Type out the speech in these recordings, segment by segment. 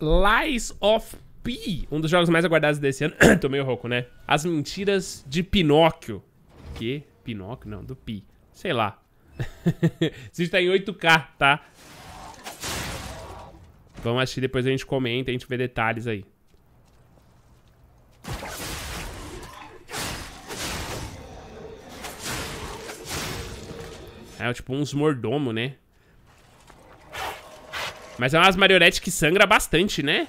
Lies of P, um dos jogos mais aguardados desse ano. Tô meio rouco, né? As Mentiras de Pinóquio. Que? Pinóquio? Não, do Pi. Sei lá. Isso vídeo tá em 8K, tá? Vamos assistir, depois a gente comenta, a gente vê detalhes aí. É tipo uns mordomo, né? Mas é umas marionetes que sangra bastante, né?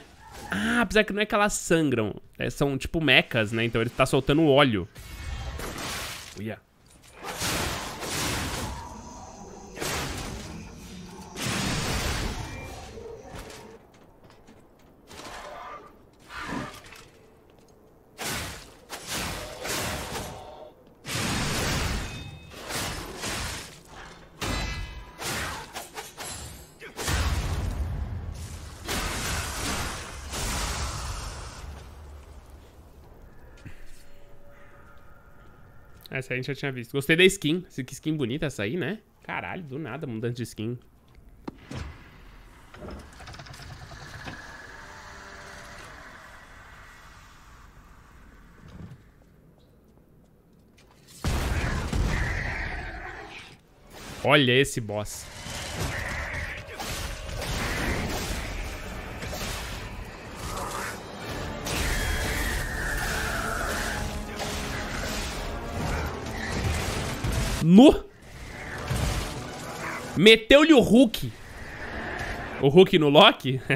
Ah, apesar que não é que elas sangram. É, são tipo mecas, né? Então ele tá soltando óleo. Uia. Essa aí a gente já tinha visto. Gostei da skin. Que skin bonita essa aí, né? Caralho, do nada, mudando de skin. Olha esse boss. No! Meteu-lhe o Hulk. O Hulk no Loki?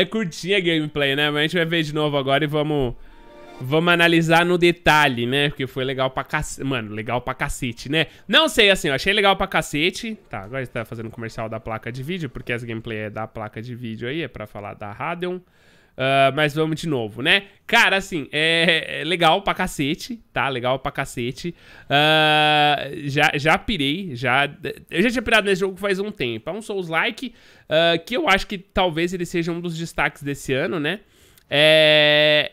é curtinha a gameplay, né? Mas a gente vai ver de novo agora e vamos... Vamos analisar no detalhe, né? Porque foi legal pra cacete. Mano, legal pra cacete, né? Não sei, assim, eu achei legal pra cacete. Tá, agora gente tá fazendo comercial da placa de vídeo, porque as gameplay é da placa de vídeo aí, é pra falar da Radeon. Uh, mas vamos de novo, né? Cara, assim, é, é legal pra cacete, tá? Legal pra cacete. Uh, já, já pirei, já... Eu já tinha pirado nesse jogo faz um tempo. É um Souls-like uh, que eu acho que talvez ele seja um dos destaques desse ano, né? É...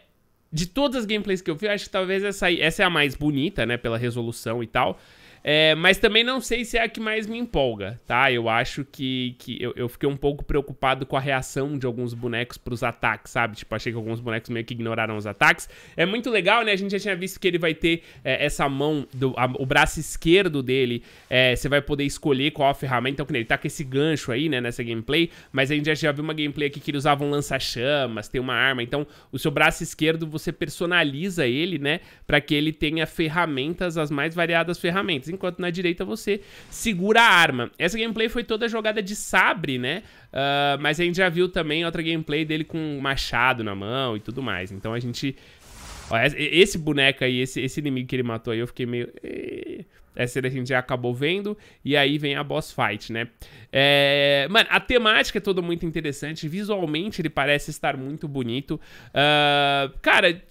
De todas as gameplays que eu vi, eu acho que talvez essa, essa é a mais bonita, né? Pela resolução e tal. É, mas também não sei se é a que mais me empolga, tá? Eu acho que, que eu, eu fiquei um pouco preocupado com a reação de alguns bonecos para os ataques, sabe? Tipo, achei que alguns bonecos meio que ignoraram os ataques. É muito legal, né? A gente já tinha visto que ele vai ter é, essa mão, do, a, o braço esquerdo dele, é, você vai poder escolher qual a ferramenta. Então, que ele tá com esse gancho aí, né, nessa gameplay. Mas a gente já, já viu uma gameplay aqui que ele usava um lança-chamas, tem uma arma. Então, o seu braço esquerdo, você personaliza ele, né? Pra que ele tenha ferramentas, as mais variadas ferramentas enquanto na direita você segura a arma. Essa gameplay foi toda jogada de sabre, né? Uh, mas a gente já viu também outra gameplay dele com machado na mão e tudo mais. Então a gente Ó, esse boneco aí, esse, esse inimigo que ele matou aí, eu fiquei meio... Essa a gente já acabou vendo, e aí vem a boss fight, né? É... Mano, a temática é toda muito interessante, visualmente ele parece estar muito bonito. Uh... Cara é,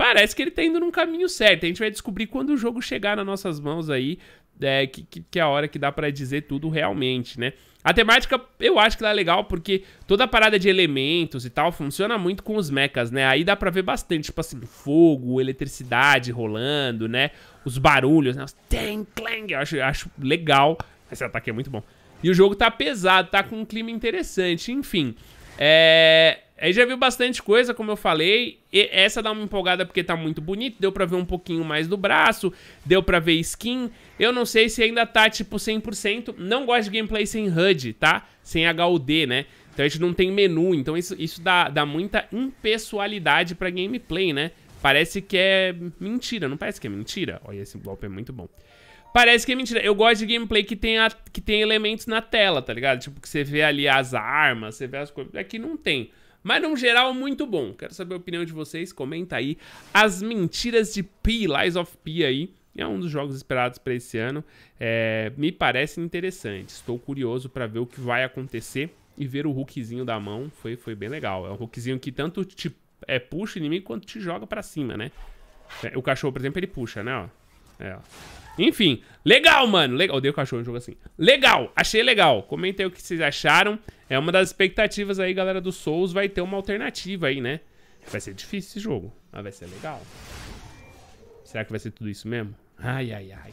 Parece que ele tá indo num caminho certo. A gente vai descobrir quando o jogo chegar nas nossas mãos aí, é, que, que, é a hora que dá para dizer tudo realmente, né? A temática eu acho que ela é legal porque toda a parada de elementos e tal funciona muito com os mechas, né? Aí dá pra ver bastante, tipo assim, fogo, eletricidade rolando, né? Os barulhos, né? Os tang, clang, eu acho, acho legal. Esse ataque é muito bom. E o jogo tá pesado, tá com um clima interessante, enfim. É... Aí já viu bastante coisa, como eu falei. E essa dá uma empolgada porque tá muito bonito. Deu pra ver um pouquinho mais do braço. Deu pra ver skin. Eu não sei se ainda tá, tipo, 100%. Não gosto de gameplay sem HUD, tá? Sem HUD, né? Então a gente não tem menu. Então isso, isso dá, dá muita impessoalidade pra gameplay, né? Parece que é mentira. Não parece que é mentira? Olha, esse golpe é muito bom. Parece que é mentira. Eu gosto de gameplay que tem, a, que tem elementos na tela, tá ligado? Tipo, que você vê ali as armas, você vê as coisas. Aqui não tem. Mas, num geral, muito bom. Quero saber a opinião de vocês. Comenta aí as mentiras de P, Lies of P aí. É um dos jogos esperados para esse ano. É, me parece interessante. Estou curioso para ver o que vai acontecer e ver o hookzinho da mão. Foi, foi bem legal. É um hookzinho que tanto te é, puxa o inimigo quanto te joga para cima, né? É, o cachorro, por exemplo, ele puxa, né? Ó. É, ó. Enfim, legal, mano. Legal. Odeio cachorro no jogo assim. Legal, achei legal. Comentem o que vocês acharam. É uma das expectativas aí, galera, do Souls. Vai ter uma alternativa aí, né? Vai ser difícil esse jogo, mas vai ser legal. Será que vai ser tudo isso mesmo? Ai, ai, ai.